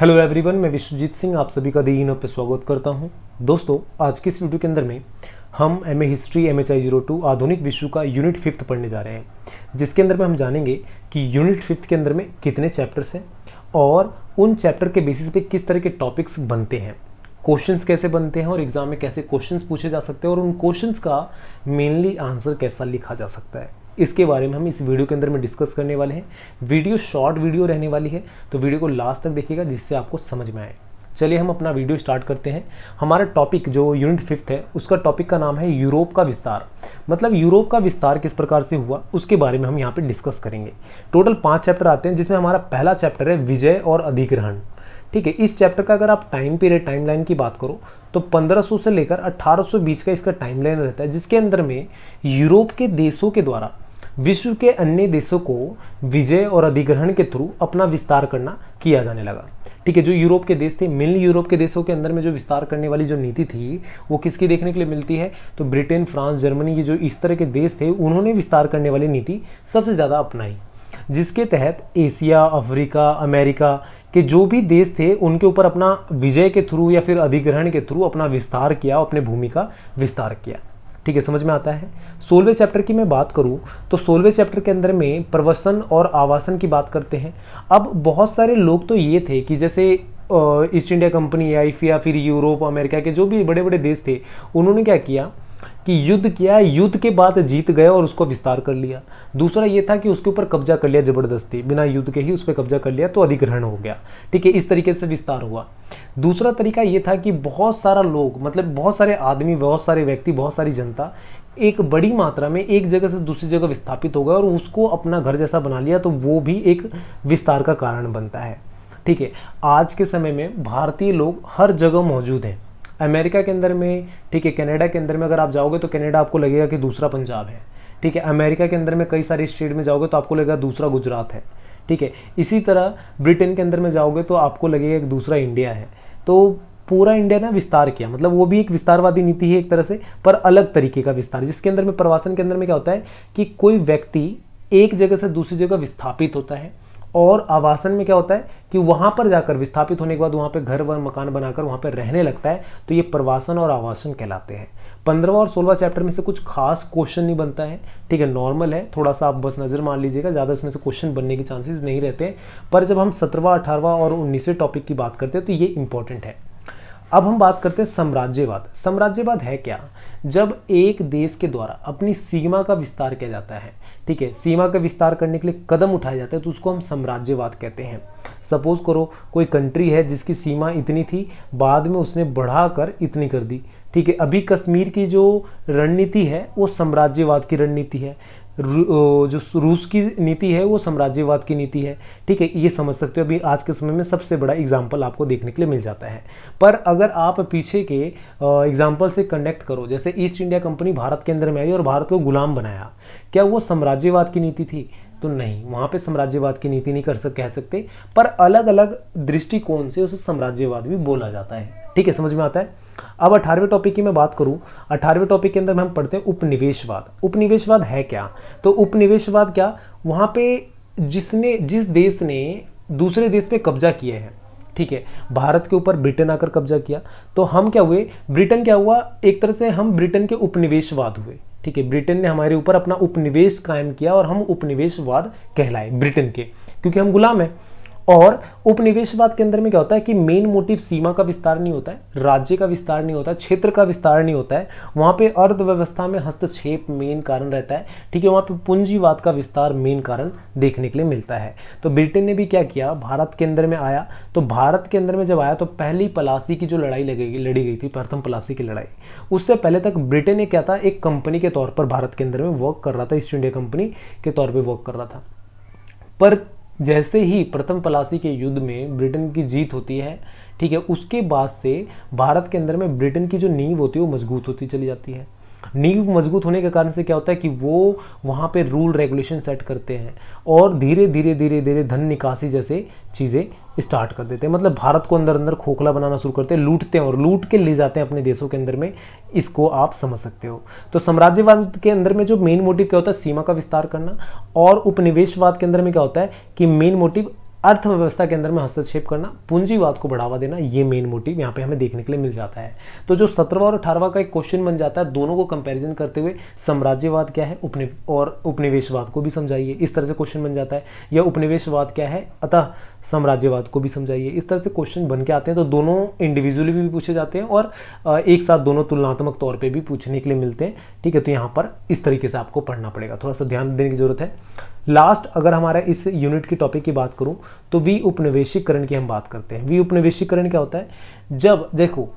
hello everyone मैं विश्वजीत सिंह आप सभी का दी इन पे स्वागत करता हूं दोस्तों आज की इस वीडियो के अंदर में हम M A history M H I zero two आधुनिक विश्व का यूनिट फिफ्थ पढ़ने जा रहे हैं जिसके अंदर में हम जानेंगे कि यूनिट फिफ्थ के अंदर में कितने चैप्टर्स हैं और उन चैप्टर के बेसिस पे किस तरह के टॉपिक्स बनते हैं क्वेश्चंस कैसे बनते हैं और एग्ज़ाम में कैसे क्वेश्चंस पूछे जा सकते हैं और उन क्वेश्चंस का मेनली आंसर कैसा लिखा जा सकता है इसके बारे में हम इस वीडियो के अंदर में डिस्कस करने वाले हैं वीडियो शॉर्ट वीडियो रहने वाली है तो वीडियो को लास्ट तक देखिएगा जिससे आपको समझ में आए चलिए हम अपना वीडियो स्टार्ट करते हैं हमारा टॉपिक जो यूनिट फिफ्थ है उसका टॉपिक का नाम है यूरोप का विस्तार मतलब यूरोप का विस्तार किस प्रकार से हुआ उसके बारे में हम यहाँ पे डिस्कस करेंगे टोटल पाँच चैप्टर आते हैं जिसमें हमारा पहला चैप्टर है विजय और अधिग्रहण ठीक है इस चैप्टर का अगर आप टाइम पीरियड टाइमलाइन की बात करो तो 1500 से लेकर 1800 बीच का इसका टाइमलाइन रहता है जिसके अंदर में यूरोप के देशों के द्वारा विश्व के अन्य देशों को विजय और अधिग्रहण के थ्रू अपना विस्तार करना किया जाने लगा ठीक है जो यूरोप के देश थे मेनली यूरोप के देशों के अंदर में जो विस्तार करने वाली जो नीति थी वो किसकी देखने के लिए मिलती है तो ब्रिटेन फ्रांस जर्मनी ये जो इस तरह के देश थे उन्होंने विस्तार करने वाली नीति सबसे ज़्यादा अपनाई जिसके तहत एशिया अफ्रीका अमेरिका के जो भी देश थे उनके ऊपर अपना विजय के थ्रू या फिर अधिग्रहण के थ्रू अपना विस्तार किया अपने भूमि का विस्तार किया ठीक है समझ में आता है सोलवे चैप्टर की मैं बात करूँ तो सोलवे चैप्टर के अंदर में प्रवसन और आवासन की बात करते हैं अब बहुत सारे लोग तो ये थे कि जैसे ईस्ट इंडिया कंपनी आई या फिर यूरोप अमेरिका के जो भी बड़े बड़े देश थे उन्होंने क्या किया कि युद्ध किया युद्ध के बाद जीत गए और उसको विस्तार कर लिया दूसरा ये था कि उसके ऊपर कब्जा कर लिया ज़बरदस्ती बिना युद्ध के ही उस पर कब्जा कर लिया तो अधिग्रहण हो गया ठीक है इस तरीके से विस्तार हुआ दूसरा तरीका ये था कि बहुत सारा लोग मतलब बहुत सारे आदमी बहुत सारे व्यक्ति बहुत सारी जनता एक बड़ी मात्रा में एक जगह से दूसरी जगह विस्थापित हो गया और उसको अपना घर जैसा बना लिया तो वो भी एक विस्तार का कारण बनता है ठीक है आज के समय में भारतीय लोग हर जगह मौजूद हैं अमेरिका के अंदर में ठीक है कनाडा के अंदर में अगर आप जाओगे तो कनाडा आपको लगेगा कि दूसरा पंजाब है ठीक है अमेरिका के अंदर में कई सारी स्टेट में जाओगे तो आपको लगेगा दूसरा गुजरात है ठीक है इसी तरह ब्रिटेन के अंदर में जाओगे तो आपको लगेगा कि दूसरा इंडिया है तो पूरा इंडिया ने विस्तार किया मतलब वो भी एक विस्तारवादी नीति है एक तरह से पर अलग तरीके का विस्तार जिसके अंदर में प्रवासन के अंदर में क्या होता है कि कोई व्यक्ति एक जगह से दूसरी जगह विस्थापित होता है और आवासन में क्या होता है कि वहाँ पर जाकर विस्थापित होने के बाद वहाँ पर घर व मकान बनाकर वहाँ पर रहने लगता है तो ये प्रवासन और आवासन कहलाते हैं पंद्रवा और सोलवा चैप्टर में से कुछ खास क्वेश्चन नहीं बनता है ठीक है नॉर्मल है थोड़ा सा आप बस नज़र मान लीजिएगा ज़्यादा इसमें से क्वेश्चन बनने के चांसेस नहीं रहते पर जब हम सत्रवा अठारवा और उन्नीसवें टॉपिक की बात करते हैं तो ये इंपॉर्टेंट है अब हम बात करते हैं साम्राज्यवाद साम्राज्यवाद है क्या जब एक देश के द्वारा अपनी सीमा का विस्तार किया जाता है ठीक है सीमा का विस्तार करने के लिए कदम उठाया जाता है तो उसको हम साम्राज्यवाद कहते हैं सपोज करो कोई कंट्री है जिसकी सीमा इतनी थी बाद में उसने बढ़ाकर इतनी कर दी ठीक है अभी कश्मीर की जो रणनीति है वो साम्राज्यवाद की रणनीति है रू, जो रूस की नीति है वो साम्राज्यवाद की नीति है ठीक है ये समझ सकते हो अभी आज के समय में सबसे बड़ा एग्जाम्पल आपको देखने के लिए मिल जाता है पर अगर आप पीछे के एग्जाम्पल से कंडक्ट करो जैसे ईस्ट इंडिया कंपनी भारत के अंदर में आई और भारत को गुलाम बनाया क्या वो साम्राज्यवाद की नीति थी तो नहीं वहाँ पे साम्राज्यवाद की नीति नहीं कर सक कह सकते पर अलग अलग दृष्टिकोण से उसे साम्राज्यवाद भी बोला जाता है ठीक है समझ में आता है अब अठारहवें टॉपिक की मैं बात करूं अठारहवें टॉपिक के अंदर हम पढ़ते हैं उपनिवेशवाद उपनिवेशवाद है क्या तो उपनिवेशवाद क्या वहाँ पे जिसने जिस देश ने दूसरे देश पे कब्जा किया है ठीक है भारत के ऊपर ब्रिटेन आकर कब्जा किया तो हम क्या हुए ब्रिटेन क्या हुआ एक तरह से हम ब्रिटेन के उपनिवेशवाद हुए ठीक है ब्रिटेन ने हमारे ऊपर अपना उपनिवेश कायम किया और हम उपनिवेशवाद कहलाए ब्रिटेन के क्योंकि हम गुलाम हैं और उपनिवेशवाद के अंदर में क्या होता है कि मेन मोटिव सीमा का विस्तार नहीं होता है राज्य का विस्तार नहीं होता क्षेत्र का विस्तार नहीं होता है वहाँ पे अर्थव्यवस्था में हस्तक्षेप मेन कारण रहता है ठीक है वहाँ पे पूंजीवाद का विस्तार मेन कारण देखने के लिए मिलता है तो ब्रिटेन ने भी क्या किया भारत के अंदर में आया तो भारत के अंदर में जब आया तो पहली पलासी की जो लड़ाई लगेगी लड़ी गई थी प्रथम पलासी की लड़ाई उससे पहले तक ब्रिटेन ने क्या था एक कंपनी के तौर पर भारत के अंदर में वर्क कर रहा था ईस्ट इंडिया कंपनी के तौर पर वर्क कर रहा था पर जैसे ही प्रथम पलासी के युद्ध में ब्रिटेन की जीत होती है ठीक है उसके बाद से भारत के अंदर में ब्रिटेन की जो नींव होती है वो मजबूत होती चली जाती है नींव मजबूत होने के कारण से क्या होता है कि वो वहाँ पे रूल रेगुलेशन सेट करते हैं और धीरे धीरे धीरे धीरे धन निकासी जैसे चीज़ें स्टार्ट कर देते हैं मतलब भारत को अंदर अंदर खोखला बनाना शुरू करते हैं लूटते हैं और लूट के ले जाते हैं अपने देशों के अंदर में इसको आप समझ सकते हो तो साम्राज्यवाद के अंदर में जो मेन मोटिव क्या होता है सीमा का विस्तार करना और उपनिवेशवाद के अंदर में क्या होता है कि मेन मोटिव अर्थव्यवस्था के अंदर में हस्तक्षेप करना पूंजीवाद को बढ़ावा देना ये मेन मोटिव यहाँ पे हमें देखने के लिए मिल जाता है तो जो सत्रहवा और अठारहवा का एक क्वेश्चन बन जाता है दोनों को कंपैरिजन करते हुए साम्राज्यवाद क्या है उपनि और उपनिवेशवाद को भी समझाइए इस तरह से क्वेश्चन बन जाता है या उपनिवेशवाद क्या है अतः साम्राज्यवाद को भी समझाइए इस तरह से क्वेश्चन बन के आते हैं तो दोनों इंडिविजुअली भी पूछे जाते हैं और एक साथ दोनों तुलनात्मक तौर पर भी पूछने के लिए मिलते हैं ठीक है तो यहाँ पर इस तरीके से आपको पढ़ना पड़ेगा थोड़ा सा ध्यान देने की जरूरत है लास्ट अगर हमारा इस यूनिट की टॉपिक की बात करूँ तो वी उपनिवेशीकरण की हम बात करते हैं वी उपनिवेशीकरण क्या होता है जब देखो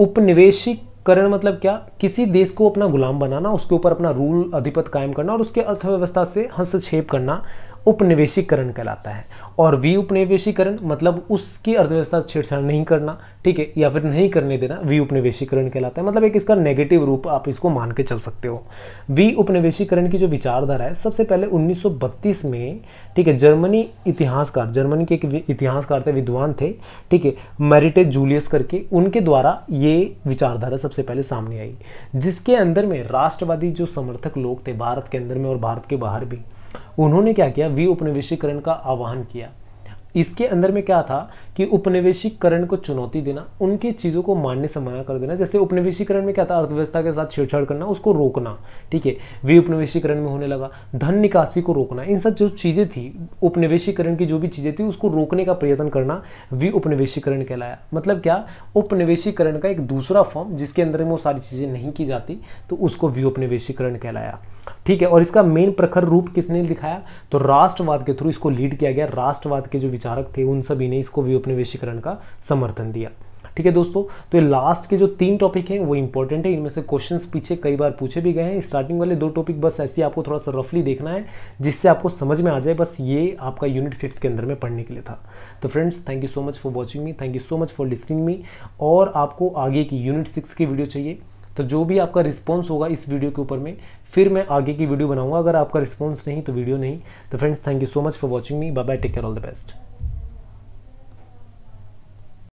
उपनिवेशिक करण मतलब क्या किसी देश को अपना गुलाम बनाना उसके ऊपर अपना रूल अधिपत कायम करना और उसके अर्थव्यवस्था से हस्तक्षेप करना उपनिवेशीकरण कहलाता है और वी उपनिवेशीकरण मतलब उसकी अर्थव्यवस्था छेड़छाड़ नहीं करना ठीक है या फिर नहीं करने देना वी उपनिवेशीकरण कहलाता है मतलब एक इसका नेगेटिव रूप आप इसको मान के चल सकते हो वी उपनिवेशीकरण की जो विचारधारा है सबसे पहले 1932 में ठीक है जर्मनी इतिहासकार जर्मनी के एक इतिहासकार थे विद्वान थे ठीक है मैरिटे जूलियस करके उनके द्वारा ये विचारधारा सबसे पहले सामने आई जिसके अंदर में राष्ट्रवादी जो समर्थक लोग थे भारत के अंदर में और भारत के बाहर भी उन्होंने क्या किया वी उपनिवेशीकरण का आह्वान किया इसके अंदर में क्या था कि उपनिवेशीकरण को चुनौती देना उनकी चीज़ों को मानने से मना कर देना जैसे उपनिवेशीकरण में क्या था अर्थव्यवस्था के साथ छेड़छाड़ करना उसको रोकना ठीक है वी उपनिवेशीकरण में होने लगा धन निकासी को रोकना इन सब जो चीज़ें थी उपनिवेशीकरण की जो भी चीज़ें थी उसको रोकने का प्रयत्न करना वी उपनिवेशीकरण कहलाया मतलब क्या उपनिवेशीकरण का एक दूसरा फॉर्म जिसके अंदर में वो सारी चीज़ें नहीं की जाती तो उसको वी उपनिवेशीकरण कहलाया ठीक है और इसका मेन प्रखर रूप किसने दिखाया तो राष्ट्रवाद के थ्रू इसको लीड किया गया राष्ट्रवाद के जो विचारक थे उन सभी ने इसको भी अपने वैश्वीकरण का समर्थन दिया ठीक है दोस्तों तो ये लास्ट के जो तीन टॉपिक हैं वो इंपॉर्टेंट है इनमें से क्वेश्चन पीछे कई बार पूछे भी गए हैं स्टार्टिंग वाले दो टॉपिक बस ऐसे आपको थोड़ा सा रफली देखना है जिससे आपको समझ में आ जाए बस ये आपका यूनिट फिफ्थ के अंदर में पढ़ने के लिए था तो friends thank you so much for watching me thank you so much for listening me और आपको आगे की यूनिट सिक्स की वीडियो चाहिए तो जो भी आपका रिस्पॉन्स होगा इस वीडियो के ऊपर में फिर मैं आगे की वीडियो बनाऊंगा अगर आपका रिस्पॉन्स नहीं तो वीडियो नहीं तो friends thank you so much for watching me bye take care all the best